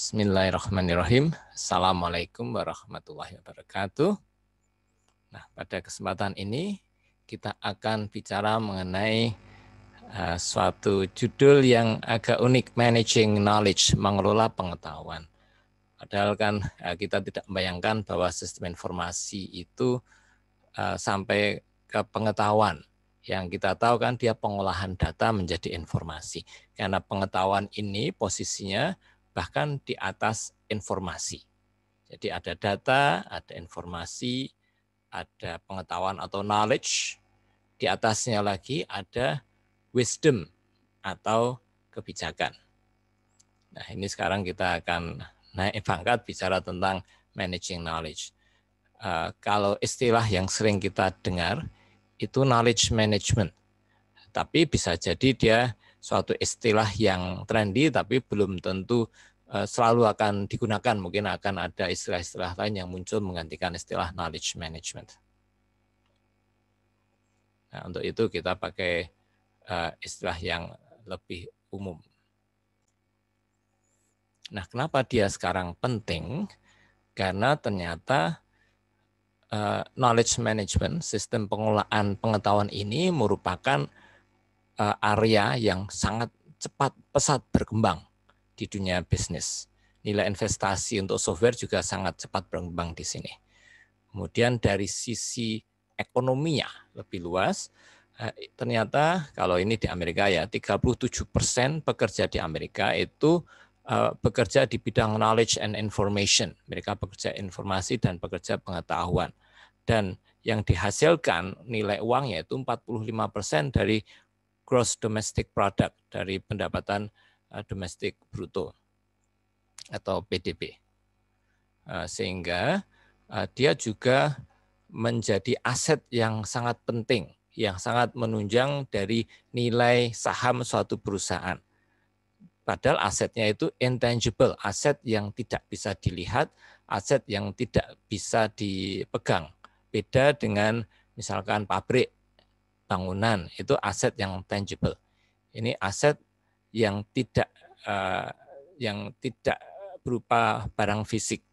Bismillahirrahmanirrahim. Assalamualaikum warahmatullahi wabarakatuh. Nah, pada kesempatan ini kita akan bicara mengenai uh, suatu judul yang agak unik, managing knowledge, mengelola pengetahuan. Padahal kan uh, kita tidak membayangkan bahwa sistem informasi itu uh, sampai ke pengetahuan. Yang kita tahu kan dia pengolahan data menjadi informasi. Karena pengetahuan ini posisinya bahkan di atas informasi. Jadi ada data, ada informasi, ada pengetahuan atau knowledge, di atasnya lagi ada wisdom atau kebijakan. Nah, ini sekarang kita akan naik pangkat bicara tentang managing knowledge. Uh, kalau istilah yang sering kita dengar itu knowledge management. Tapi bisa jadi dia suatu istilah yang trendy tapi belum tentu eh, selalu akan digunakan. Mungkin akan ada istilah-istilah lain yang muncul menggantikan istilah knowledge management. Nah, untuk itu kita pakai eh, istilah yang lebih umum. Nah, kenapa dia sekarang penting? Karena ternyata eh, knowledge management, sistem pengelolaan pengetahuan ini merupakan Eh, area yang sangat cepat pesat berkembang di dunia bisnis. Nilai investasi untuk software juga sangat cepat berkembang di sini. Kemudian dari sisi ekonominya lebih luas, eh, ternyata kalau ini di Amerika ya 37 pekerja di Amerika itu eh, bekerja di bidang knowledge and information. Mereka bekerja informasi dan bekerja pengetahuan. Dan yang dihasilkan nilai uangnya itu 45 dari gross domestic product dari pendapatan uh, domestik bruto atau PDB. Uh, eh, sehingga uh, dia juga menjadi aset yang sangat penting, yang sangat menunjang dari nilai saham suatu perusahaan. Padahal asetnya itu intangible, aset yang tidak bisa dilihat, aset yang tidak bisa dipegang. Beda dengan misalkan pabrik bangunan itu aset yang tangible. Ini aset yang tidak uh, yang tidak berupa barang fisik,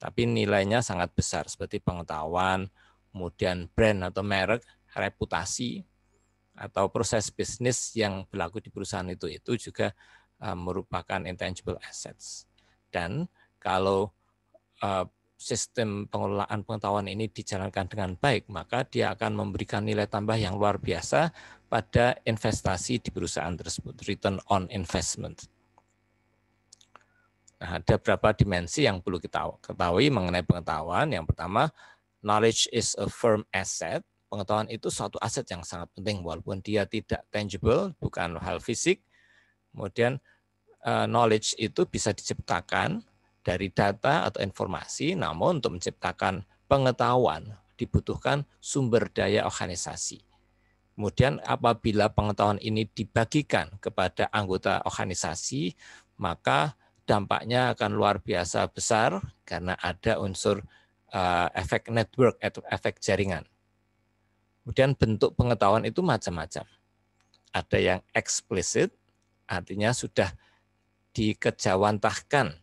tapi nilainya sangat besar seperti pengetahuan, kemudian brand atau merek, reputasi atau proses bisnis yang berlaku di perusahaan itu itu juga uh, merupakan intangible assets. Dan kalau uh, sistem pengelolaan pengetahuan ini dijalankan dengan baik, maka dia akan memberikan nilai tambah yang luar biasa pada investasi di perusahaan tersebut, return on investment. Nah, ada beberapa dimensi yang perlu kita ketahui mengenai pengetahuan. Yang pertama, knowledge is a firm asset. Pengetahuan itu suatu aset yang sangat penting, walaupun dia tidak tangible, bukan hal fisik. Kemudian, eh, knowledge itu bisa diciptakan, dari data atau informasi, namun untuk menciptakan pengetahuan dibutuhkan sumber daya organisasi. Kemudian apabila pengetahuan ini dibagikan kepada anggota organisasi, maka dampaknya akan luar biasa besar karena ada unsur eh, efek network atau efek jaringan. Kemudian bentuk pengetahuan itu macam-macam. Ada yang eksplisit, artinya sudah dikejawantahkan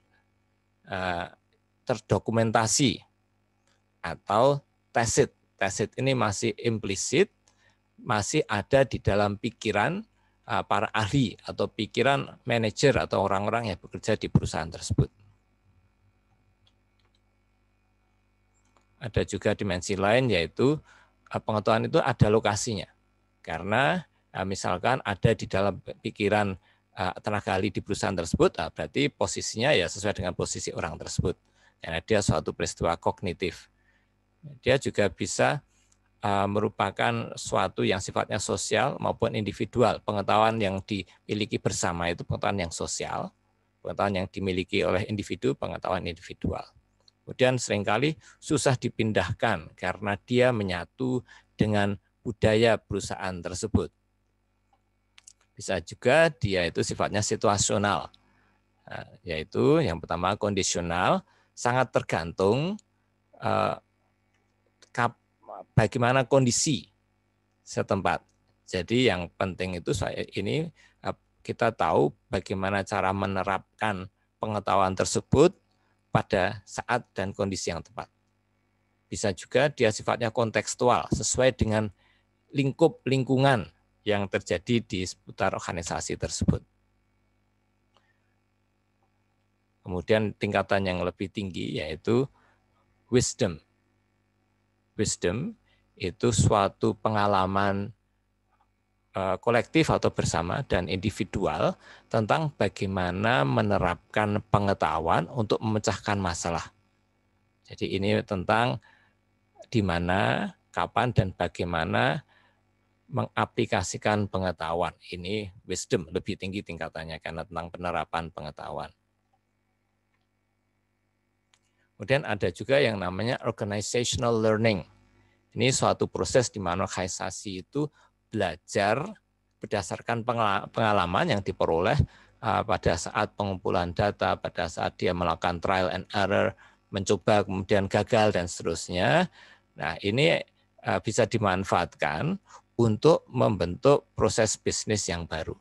Eh, terdokumentasi atau tacit. Tacit ini masih implisit, masih ada di dalam pikiran eh, para ahli atau pikiran manajer atau orang-orang yang bekerja di perusahaan tersebut. Ada juga dimensi lain yaitu eh, pengetahuan itu ada lokasinya. Karena misalkan ada di dalam pikiran Eh, tenaga ahli di perusahaan tersebut, eh, berarti posisinya ya sesuai dengan posisi orang tersebut. Karena dia suatu peristiwa kognitif. Dia juga bisa eh, merupakan suatu yang sifatnya sosial maupun individual. Pengetahuan yang dimiliki bersama itu pengetahuan yang sosial, pengetahuan yang dimiliki oleh individu, pengetahuan individual. Kemudian seringkali susah dipindahkan karena dia menyatu dengan budaya perusahaan tersebut bisa juga dia itu sifatnya situasional, nah, yaitu yang pertama kondisional, sangat tergantung eh, bagaimana kondisi setempat. Jadi yang penting itu saya ini eh, kita tahu bagaimana cara menerapkan pengetahuan tersebut pada saat dan kondisi yang tepat. Bisa juga dia sifatnya kontekstual sesuai dengan lingkup lingkungan yang terjadi di seputar organisasi tersebut. Kemudian tingkatan yang lebih tinggi yaitu wisdom. Wisdom itu suatu pengalaman e, kolektif atau bersama dan individual tentang bagaimana menerapkan pengetahuan untuk memecahkan masalah. Jadi ini tentang di mana, kapan dan bagaimana mengaplikasikan pengetahuan. Ini wisdom, lebih tinggi tingkatannya karena tentang penerapan pengetahuan. Kemudian ada juga yang namanya organizational learning. Ini suatu proses di mana organisasi itu belajar berdasarkan pengalaman yang diperoleh ah, pada saat pengumpulan data, pada saat dia melakukan trial and error, mencoba kemudian gagal dan seterusnya. Nah, ini ah, bisa dimanfaatkan untuk membentuk proses bisnis yang baru.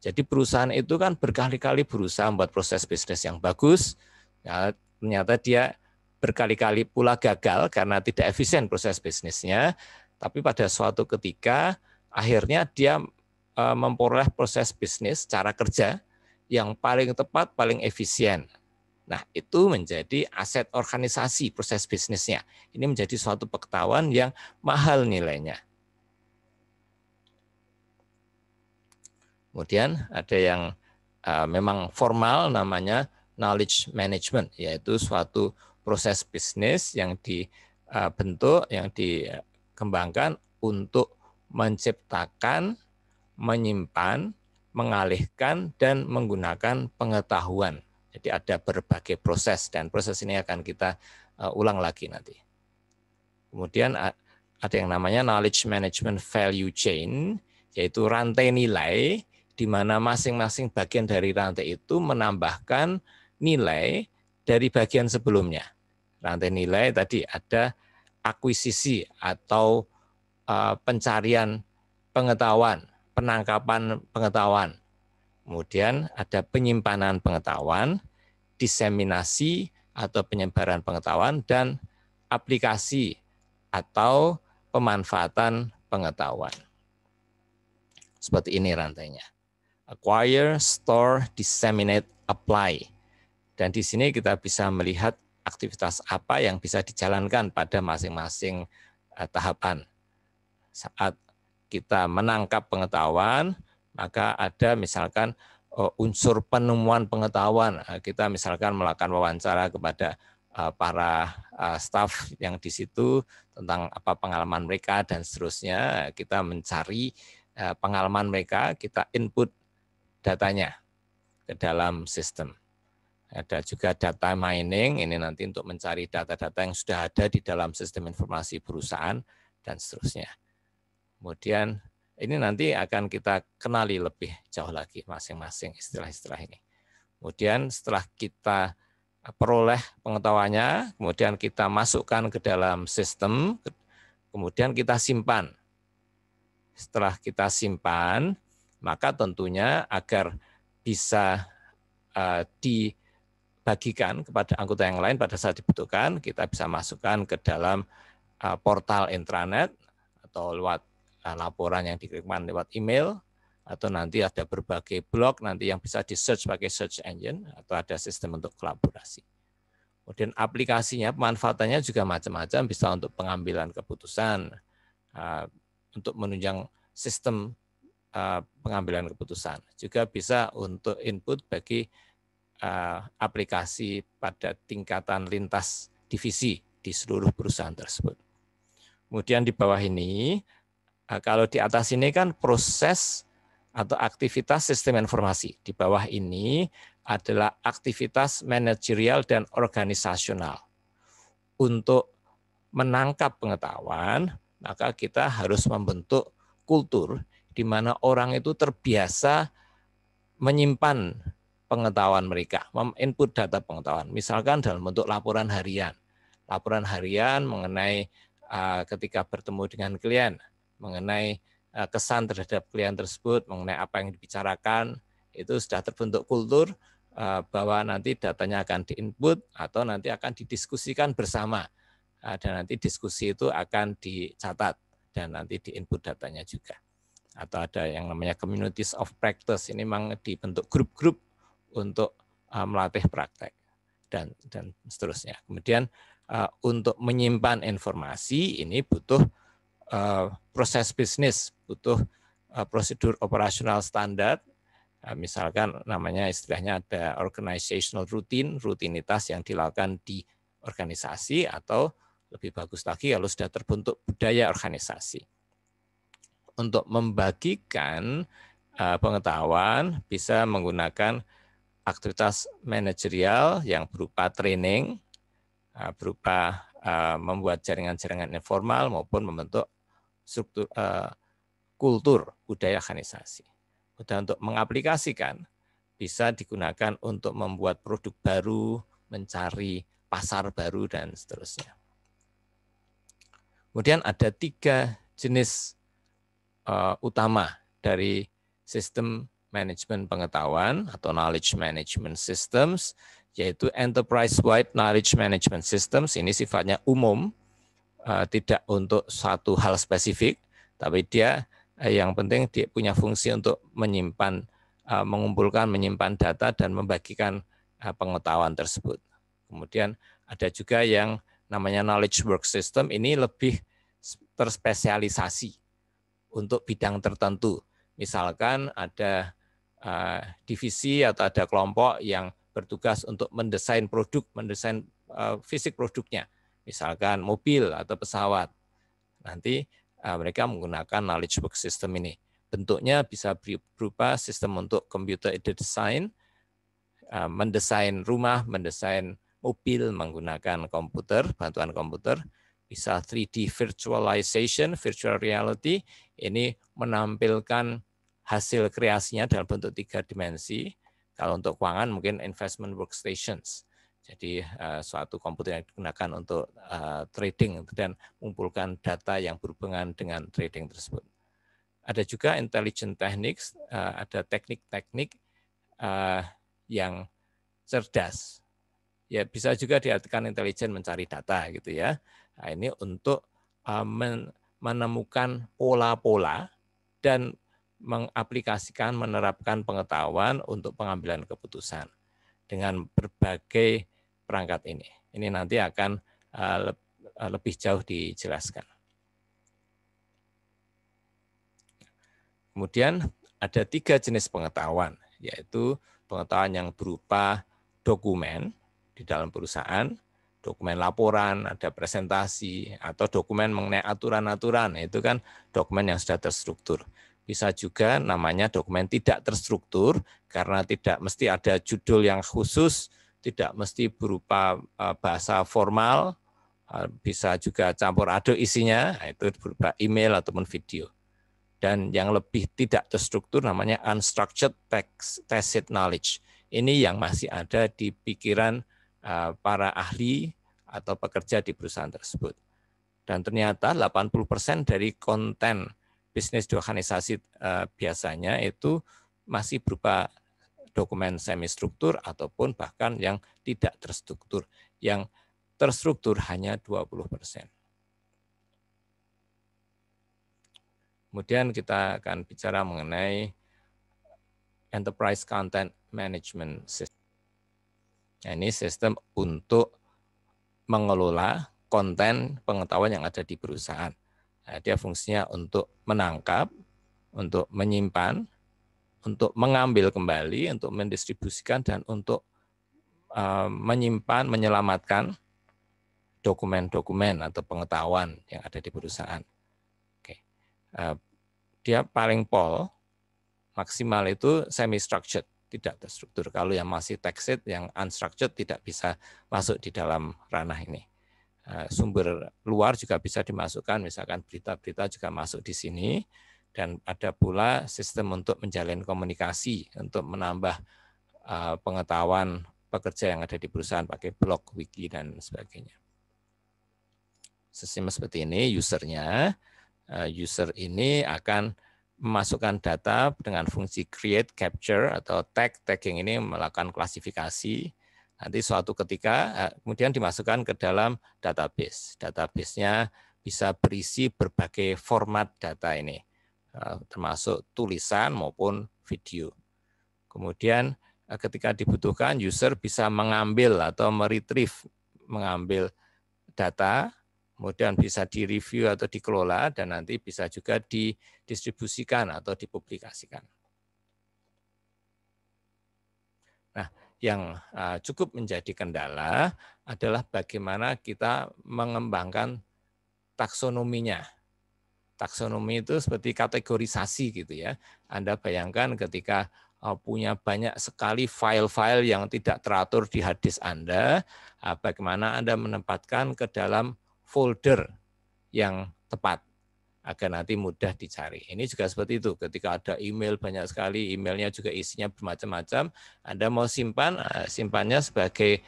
Jadi perusahaan itu kan berkali-kali berusaha membuat proses bisnis yang bagus, ya, ternyata dia berkali-kali pula gagal karena tidak efisien proses bisnisnya, tapi pada suatu ketika akhirnya dia e, memperoleh proses bisnis cara kerja yang paling tepat, paling efisien. Nah, itu menjadi aset organisasi proses bisnisnya. Ini menjadi suatu pengetahuan yang mahal nilainya. Kemudian ada yang eh, memang formal namanya knowledge management, yaitu suatu proses bisnis yang dibentuk, eh, yang dikembangkan untuk menciptakan, menyimpan, mengalihkan, dan menggunakan pengetahuan. Jadi ada berbagai proses dan proses ini akan kita eh, ulang lagi nanti. Kemudian ada yang namanya knowledge management value chain, yaitu rantai nilai di mana masing-masing bagian dari rantai itu menambahkan nilai dari bagian sebelumnya. Rantai nilai tadi ada akuisisi atau eh, pencarian pengetahuan, penangkapan pengetahuan. Kemudian ada penyimpanan pengetahuan, diseminasi atau penyebaran pengetahuan dan aplikasi atau pemanfaatan pengetahuan. Seperti ini rantainya acquire, store, disseminate, apply. Dan di sini kita bisa melihat aktivitas apa yang bisa dijalankan pada masing-masing eh, tahapan. Saat kita menangkap pengetahuan, maka ada misalkan eh, unsur penemuan pengetahuan. Eh, kita misalkan melakukan wawancara kepada para staf yang di situ tentang apa pengalaman mereka dan seterusnya. Kita mencari pengalaman mereka, kita input datanya ke dalam sistem. Ada juga data mining, ini nanti untuk mencari data-data yang sudah ada di dalam sistem informasi perusahaan, dan seterusnya. Kemudian ini nanti akan kita kenali lebih jauh lagi masing-masing istilah-istilah ini. Kemudian setelah kita peroleh pengetahuannya, kemudian kita masukkan ke dalam sistem, kemudian kita simpan. Setelah kita simpan, maka tentunya agar bisa uh, dibagikan kepada anggota yang lain pada saat dibutuhkan, kita bisa masukkan ke dalam uh, portal intranet atau lewat uh, laporan yang dikirimkan lewat email atau nanti ada berbagai blog nanti yang bisa di search pakai search engine atau ada sistem untuk kolaborasi. Kemudian aplikasinya, pemanfaatannya juga macam-macam, bisa untuk pengambilan keputusan, uh, untuk menunjang sistem Eh, pengambilan keputusan. Juga bisa untuk input bagi eh, aplikasi pada tingkatan lintas divisi di seluruh perusahaan tersebut. Kemudian di bawah ini, eh, kalau di atas ini kan proses atau aktivitas sistem informasi. Di bawah ini adalah aktivitas manajerial dan organisasional. Untuk menangkap pengetahuan, maka kita harus membentuk kultur di mana orang itu terbiasa menyimpan pengetahuan mereka, input data pengetahuan. Misalkan dalam bentuk laporan harian. Laporan harian mengenai eh, ketika bertemu dengan klien, mengenai eh, kesan terhadap klien tersebut, mengenai apa yang dibicarakan, itu sudah terbentuk kultur eh, bahwa nanti datanya akan diinput atau nanti akan didiskusikan bersama. dan nanti diskusi itu akan dicatat dan nanti diinput datanya juga atau ada yang namanya communities of practice ini memang dibentuk grup-grup untuk uh, melatih praktek dan dan seterusnya. Kemudian uh, untuk menyimpan informasi ini butuh uh, proses bisnis, butuh prosedur operasional standar. misalkan namanya istilahnya ada organizational routine, rutinitas yang dilakukan di organisasi atau lebih bagus lagi kalau sudah terbentuk budaya organisasi untuk membagikan uh, pengetahuan bisa menggunakan aktivitas manajerial yang berupa training, uh, berupa uh, membuat jaringan-jaringan informal maupun membentuk struktur uh, kultur budaya organisasi. Kemudian untuk mengaplikasikan bisa digunakan untuk membuat produk baru, mencari pasar baru dan seterusnya. Kemudian ada tiga jenis uh, utama dari sistem manajemen pengetahuan atau knowledge management systems yaitu enterprise wide knowledge management systems ini sifatnya umum uh, tidak untuk satu hal spesifik tapi dia uh, yang penting dia punya fungsi untuk menyimpan uh, mengumpulkan menyimpan data dan membagikan uh, pengetahuan tersebut kemudian ada juga yang namanya knowledge work system ini lebih terspesialisasi untuk bidang tertentu. Misalkan ada eh, divisi atau ada kelompok yang bertugas untuk mendesain produk, mendesain eh, fisik produknya, misalkan mobil atau pesawat. Nanti eh, mereka menggunakan knowledge work system ini. Bentuknya bisa berupa sistem untuk computer aided design, mendesain rumah, mendesain mobil menggunakan komputer, bantuan komputer, bisa 3D virtualization, virtual reality, ini menampilkan hasil kreasinya dalam bentuk tiga dimensi. Kalau untuk keuangan mungkin investment workstations. Jadi eh, suatu komputer yang digunakan untuk eh, trading dan mengumpulkan data yang berhubungan dengan trading tersebut. Ada juga intelligent techniques, eh, ada teknik-teknik yang cerdas. Ya bisa juga diartikan intelligent mencari data gitu ya. Nah, ini untuk men menemukan pola-pola dan mengaplikasikan, menerapkan pengetahuan untuk pengambilan keputusan dengan berbagai perangkat ini. Ini nanti akan eh, eh, lebih jauh dijelaskan. Kemudian ada tiga jenis pengetahuan, yaitu pengetahuan yang berupa dokumen di dalam perusahaan, dokumen laporan, ada presentasi, atau dokumen mengenai aturan-aturan. Itu kan dokumen yang sudah terstruktur. Bisa juga namanya dokumen tidak terstruktur, karena tidak mesti ada judul yang khusus, tidak mesti berupa eh, bahasa formal, eh, bisa juga campur aduk isinya, nah, itu berupa email ataupun video. Dan yang lebih tidak terstruktur namanya unstructured text, tacit knowledge. Ini yang masih ada di pikiran Eh, para ahli atau pekerja di perusahaan tersebut. Dan ternyata 80% dari konten bisnis di organisasi eh, biasanya itu masih berupa dokumen semi struktur ataupun bahkan yang tidak terstruktur. Yang terstruktur hanya 20 persen. Kemudian kita akan bicara mengenai Enterprise Content Management System. Nah, ini sistem untuk mengelola konten pengetahuan yang ada di perusahaan. Nah, dia fungsinya untuk menangkap, untuk menyimpan, untuk mengambil kembali, untuk mendistribusikan, dan untuk uh, menyimpan, menyelamatkan dokumen-dokumen atau pengetahuan yang ada di perusahaan. Oke. Uh, dia paling pol, maksimal itu semi-structured tidak terstruktur. Kalau yang masih texted, yang unstructured tidak bisa masuk di dalam ranah ini. Eh, sumber luar juga bisa dimasukkan, misalkan berita-berita juga masuk di sini. Dan ada pula sistem untuk menjalin komunikasi, untuk menambah eh, pengetahuan pekerja yang ada di perusahaan pakai blog, wiki, dan sebagainya. Sistem seperti ini, usernya, eh, user ini akan memasukkan data dengan fungsi create, capture, atau tag. Tagging ini melakukan klasifikasi. Nanti suatu ketika eh, kemudian dimasukkan ke dalam database. Databasenya bisa berisi berbagai format data ini, eh, termasuk tulisan maupun video. Kemudian eh, ketika dibutuhkan, user bisa mengambil atau meretrieve, mengambil data, kemudian bisa direview atau dikelola, dan nanti bisa juga di didistribusikan atau dipublikasikan. Nah, yang eh, cukup menjadi kendala adalah bagaimana kita mengembangkan taksonominya. Taksonomi itu seperti kategorisasi gitu ya. Anda bayangkan ketika eh, punya banyak sekali file-file yang tidak teratur di hadis Anda, eh, bagaimana Anda menempatkan ke dalam folder yang tepat agar nanti mudah dicari. Ini juga seperti itu. Ketika ada email banyak sekali, emailnya juga isinya bermacam-macam. Anda mau simpan, eh, simpannya sebagai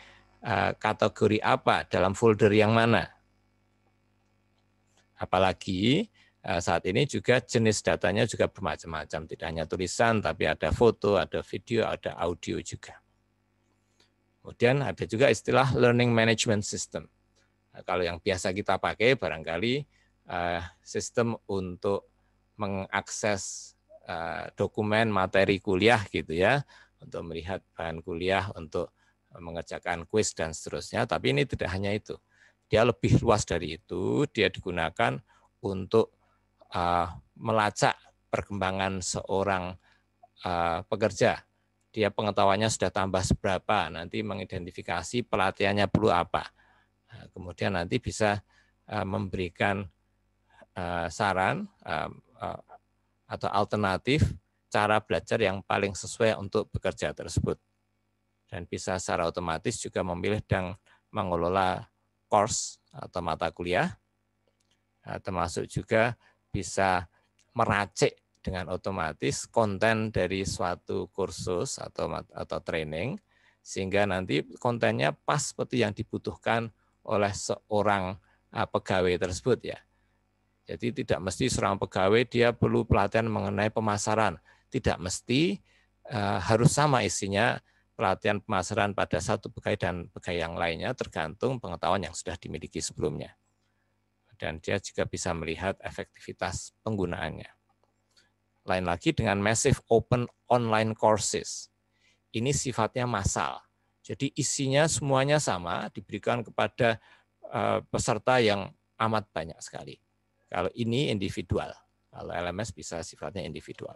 eh, kategori apa dalam folder yang mana. Apalagi eh, saat ini juga jenis datanya juga bermacam-macam. Tidak hanya tulisan, tapi ada foto, ada video, ada audio juga. Kemudian ada juga istilah learning management system. kalau yang biasa kita pakai barangkali uh, sistem untuk mengakses uh, dokumen materi kuliah gitu ya, untuk melihat bahan kuliah, untuk mengerjakan kuis dan seterusnya. Tapi ini tidak hanya itu. Dia lebih luas dari itu, dia digunakan untuk uh, melacak perkembangan seorang uh, pekerja. Dia pengetahuannya sudah tambah seberapa, nanti mengidentifikasi pelatihannya perlu apa. Nah, kemudian nanti bisa uh, memberikan Eh, saran eh, eh, atau alternatif cara belajar yang paling sesuai untuk bekerja tersebut. Dan bisa secara otomatis juga memilih dan mengelola course atau mata kuliah, termasuk juga bisa meracik dengan otomatis konten dari suatu kursus atau atau training sehingga nanti kontennya pas seperti yang dibutuhkan oleh seorang pegawai tersebut ya. Jadi tidak mesti seorang pegawai dia perlu pelatihan mengenai pemasaran. Tidak mesti eh, harus sama isinya pelatihan pemasaran pada satu pegawai dan pegawai yang lainnya tergantung pengetahuan yang sudah dimiliki sebelumnya. Dan dia juga bisa melihat efektivitas penggunaannya. Lain lagi dengan massive open online courses. Ini sifatnya massal. Jadi isinya semuanya sama diberikan kepada eh, peserta yang amat banyak sekali. Kalau ini individual, kalau LMS bisa sifatnya individual.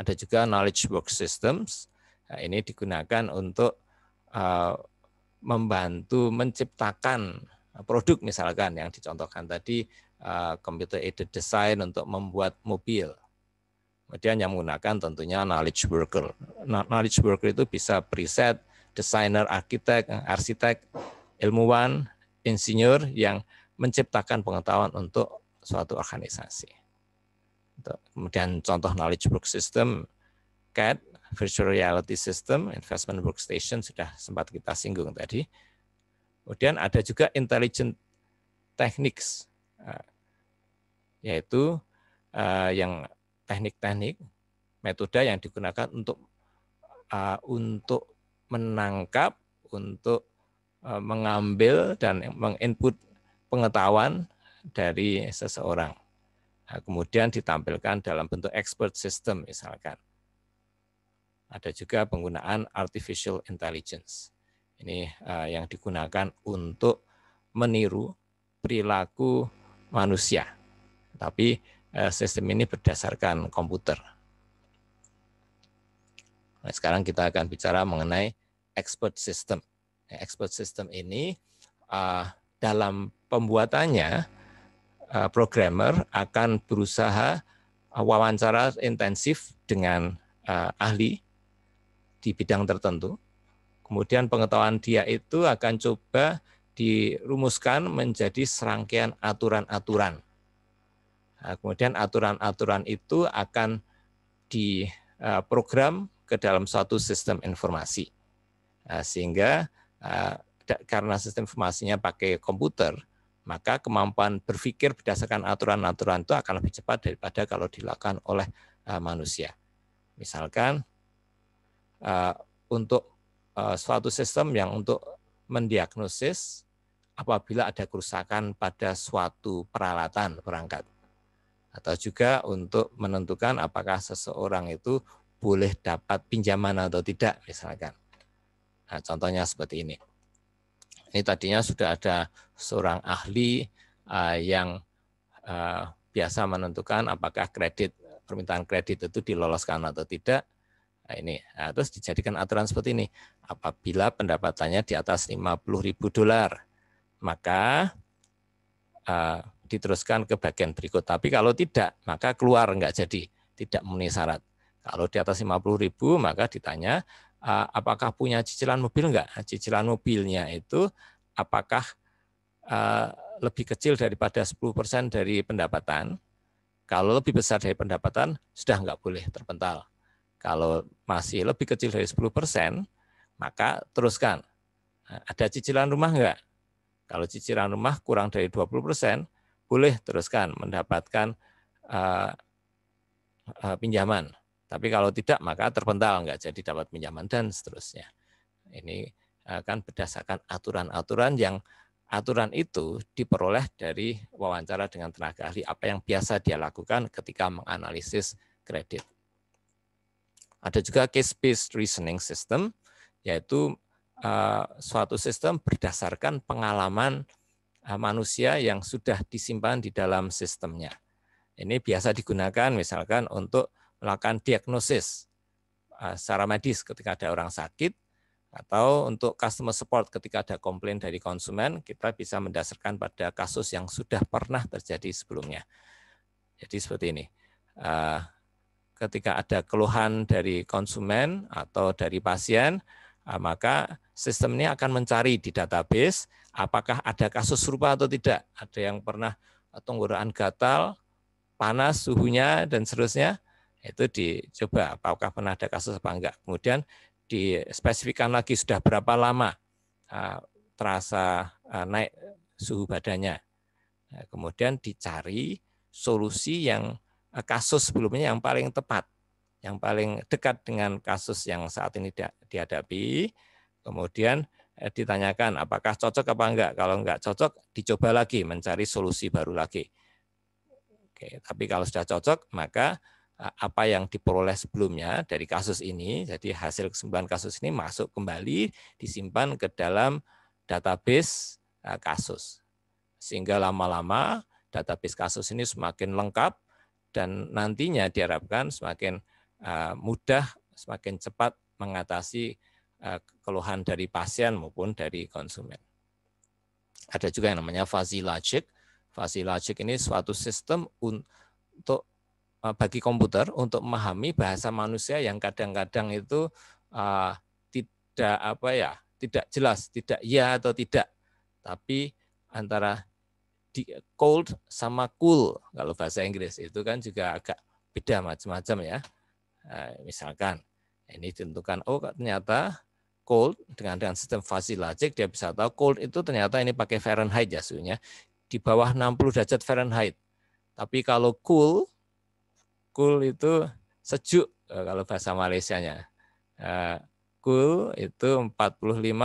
Ada juga knowledge work systems. Nah, ini digunakan untuk uh, membantu menciptakan produk misalkan yang dicontohkan tadi uh, computer aided design untuk membuat mobil. Kemudian yang menggunakan tentunya knowledge worker. Nah, knowledge worker itu bisa preset, designer, arsitek, arsitek, ilmuwan, insinyur yang menciptakan pengetahuan untuk suatu organisasi. Kemudian contoh knowledge book system, CAD, virtual reality system, investment workstation sudah sempat kita singgung tadi. Kemudian ada juga intelligent techniques, eh, yaitu eh, yang teknik-teknik, metode yang digunakan untuk eh, untuk menangkap, untuk mengambil dan menginput pengetahuan dari seseorang. Nah, kemudian ditampilkan dalam bentuk expert system misalkan. Ada juga penggunaan artificial intelligence. Ini uh, yang digunakan untuk meniru perilaku manusia. Tapi uh, sistem ini berdasarkan komputer. Nah, sekarang kita akan bicara mengenai expert system. Nah, expert system ini uh, dalam pembuatannya eh, programmer akan berusaha eh, wawancara intensif dengan eh, ahli di bidang tertentu. Kemudian pengetahuan dia itu akan coba dirumuskan menjadi serangkaian aturan-aturan. Nah, kemudian aturan-aturan itu akan diprogram ke dalam suatu sistem informasi. Nah, sehingga karena sistem informasinya pakai komputer, maka kemampuan berpikir berdasarkan aturan-aturan itu akan lebih cepat daripada kalau dilakukan oleh eh, manusia. Misalkan eh, untuk eh, suatu sistem yang untuk mendiagnosis apabila ada kerusakan pada suatu peralatan perangkat atau juga untuk menentukan apakah seseorang itu boleh dapat pinjaman atau tidak misalkan. Nah, contohnya seperti ini. Ini tadinya sudah ada seorang ahli uh, yang uh, biasa menentukan apakah kredit permintaan kredit itu diloloskan atau tidak. Nah, ini nah, terus dijadikan aturan seperti ini. Apabila pendapatannya di atas ribu dolar, maka uh, diteruskan ke bagian berikut. Tapi kalau tidak, maka keluar nggak jadi, tidak memenuhi syarat. Kalau di atas ribu, maka ditanya Ah, apakah punya cicilan mobil enggak? Nah, cicilan mobilnya itu apakah ah, lebih kecil daripada 10% dari pendapatan? Kalau lebih besar dari pendapatan, sudah enggak boleh terpental. Kalau masih lebih kecil dari 10%, maka teruskan. Nah, ada cicilan rumah enggak? Kalau cicilan rumah kurang dari 20%, boleh teruskan mendapatkan ah, pinjaman tapi kalau tidak maka terpental nggak jadi dapat pinjaman dan seterusnya. Ini akan eh, berdasarkan aturan-aturan yang aturan itu diperoleh dari wawancara dengan tenaga ahli apa yang biasa dia lakukan ketika menganalisis kredit. Ada juga case-based reasoning system, yaitu eh, suatu sistem berdasarkan pengalaman eh, manusia yang sudah disimpan di dalam sistemnya. Ini biasa digunakan misalkan untuk melakukan diagnosis eh, secara medis ketika ada orang sakit atau untuk customer support ketika ada komplain dari konsumen kita bisa mendasarkan pada kasus yang sudah pernah terjadi sebelumnya. Jadi seperti ini. Eh, ketika ada keluhan dari konsumen atau dari pasien, eh, maka sistem ini akan mencari di database apakah ada kasus serupa atau tidak. Ada yang pernah tenggorokan gatal, panas suhunya dan seterusnya itu dicoba apakah pernah ada kasus apa enggak. Kemudian dispesifikan lagi sudah berapa lama e, terasa e, naik suhu badannya. E, kemudian dicari solusi yang kasus sebelumnya yang paling tepat, yang paling dekat dengan kasus yang saat ini dihadapi. Kemudian ditanyakan apakah cocok apa enggak. Kalau enggak cocok, dicoba lagi mencari solusi baru lagi. Oke, tapi kalau sudah cocok, maka apa yang diperoleh sebelumnya dari kasus ini. Jadi hasil kesembuhan kasus ini masuk kembali disimpan ke dalam database e, kasus. Sehingga lama-lama database kasus ini semakin lengkap dan nantinya diharapkan semakin e, mudah, semakin cepat mengatasi e, keluhan dari pasien maupun dari konsumen. Ada juga yang namanya fuzzy logic. Fuzzy logic ini suatu sistem untuk Eh, bagi komputer untuk memahami bahasa manusia yang kadang-kadang itu uh, tidak apa ya tidak jelas tidak ya atau tidak tapi antara di cold sama cool kalau bahasa Inggris itu kan juga agak beda macam-macam ya uh, misalkan ini ditentukan oh ternyata cold dengan dengan sistem fuzzy logic dia bisa tahu cold itu ternyata ini pakai Fahrenheit ya suhunya di bawah 60 derajat Fahrenheit. Tapi kalau cool Cool itu sejuk eh, kalau bahasa Malaysianya. Cool eh, itu 45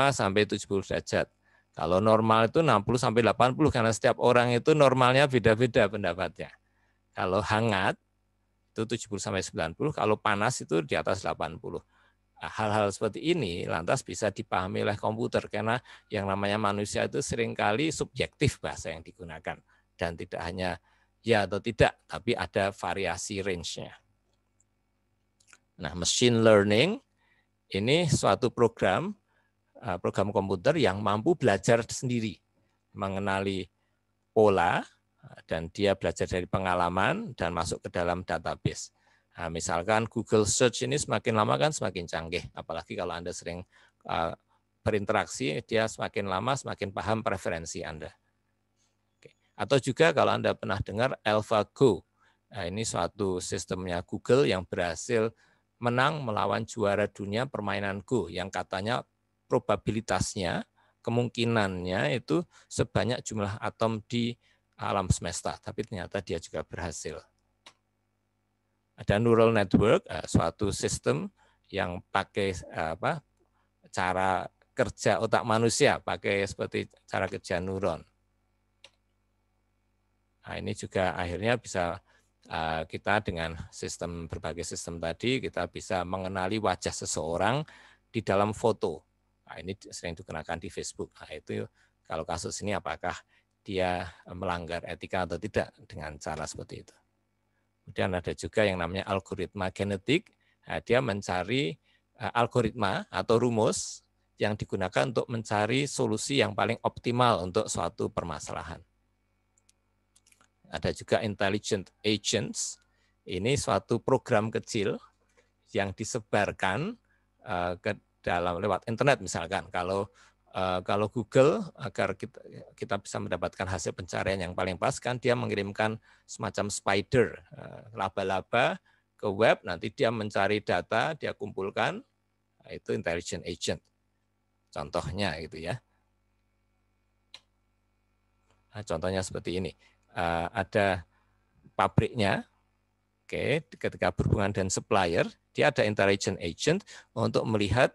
sampai 70 derajat. Kalau normal itu 60 sampai 80 karena setiap orang itu normalnya beda-beda pendapatnya. Kalau hangat itu 70 sampai 90, kalau panas itu di atas 80. Nah, hal-hal seperti ini lantas bisa dipahami oleh komputer karena yang namanya manusia itu seringkali subjektif bahasa yang digunakan dan tidak hanya ya atau tidak, tapi ada variasi range-nya. Nah, machine learning ini suatu program eh, program komputer yang mampu belajar sendiri, mengenali pola eh, dan dia belajar dari pengalaman dan masuk ke dalam database. Nah, misalkan Google Search ini semakin lama kan semakin canggih, apalagi kalau Anda sering uh, berinteraksi, dia semakin lama semakin paham preferensi Anda. Atau juga kalau Anda pernah dengar AlphaGo. Nah, ini suatu sistemnya Google yang berhasil menang melawan juara dunia permainan Go yang katanya probabilitasnya kemungkinannya itu sebanyak jumlah atom di alam semesta, tapi ternyata dia juga berhasil. Ada neural network, eh, suatu sistem yang pakai eh, apa cara kerja otak manusia, pakai seperti cara kerja neuron. Nah, ini juga akhirnya bisa eh, kita dengan sistem berbagai sistem tadi kita bisa mengenali wajah seseorang di dalam foto. Nah, ini sering digunakan di Facebook. Nah, itu kalau kasus ini apakah dia melanggar etika atau tidak dengan cara seperti itu. Kemudian ada juga yang namanya algoritma genetik. Nah, dia mencari eh, algoritma atau rumus yang digunakan untuk mencari solusi yang paling optimal untuk suatu permasalahan. Ada juga intelligent agents. Ini suatu program kecil yang disebarkan eh, ke dalam lewat internet misalkan. Kalau eh, kalau Google agar kita kita bisa mendapatkan hasil pencarian yang paling pas kan dia mengirimkan semacam spider eh, laba-laba ke web nanti dia mencari data dia kumpulkan nah, itu intelligent agent contohnya gitu ya nah, contohnya seperti ini uh, ada pabriknya, oke, okay, ketika berhubungan dengan supplier, dia ada intelligent agent untuk melihat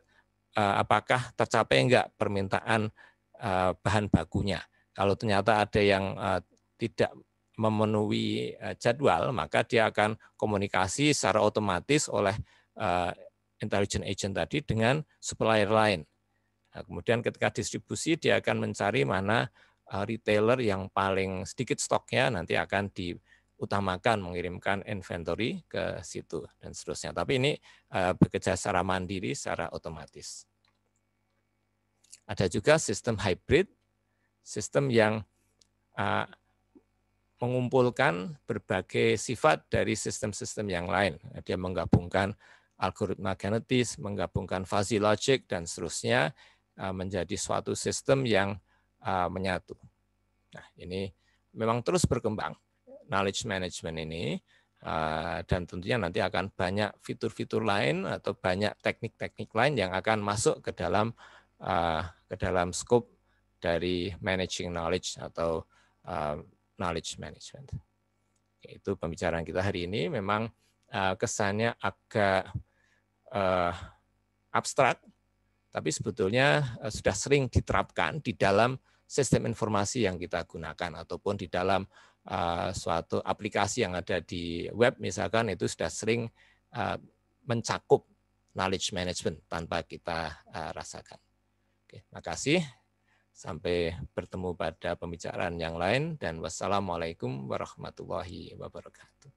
uh, apakah tercapai enggak permintaan uh, bahan bakunya. Kalau ternyata ada yang uh, tidak memenuhi uh, jadwal, maka dia akan komunikasi secara otomatis oleh uh, intelligent agent tadi dengan supplier lain. Nah, kemudian ketika distribusi dia akan mencari mana Eh, retailer yang paling sedikit stoknya nanti akan diutamakan mengirimkan inventory ke situ dan seterusnya. Tapi ini eh, bekerja secara mandiri, secara otomatis. Ada juga sistem hybrid, sistem yang eh, mengumpulkan berbagai sifat dari sistem-sistem yang lain. Dia menggabungkan algoritma genetis, menggabungkan fuzzy logic, dan seterusnya menjadi suatu sistem yang uh, menyatu. Nah, ini memang terus berkembang knowledge management ini uh, dan tentunya nanti akan banyak fitur-fitur lain atau banyak teknik-teknik lain yang akan masuk ke dalam uh, ke dalam scope dari managing knowledge atau uh, knowledge management. itu pembicaraan kita hari ini memang uh, kesannya agak uh, abstrak, tapi sebetulnya sudah sering diterapkan di dalam sistem informasi yang kita gunakan ataupun di dalam uh, suatu aplikasi yang ada di web misalkan itu sudah sering uh, mencakup knowledge management tanpa kita uh, rasakan. Oke, makasih. Sampai bertemu pada pembicaraan yang lain dan wassalamualaikum warahmatullahi wabarakatuh.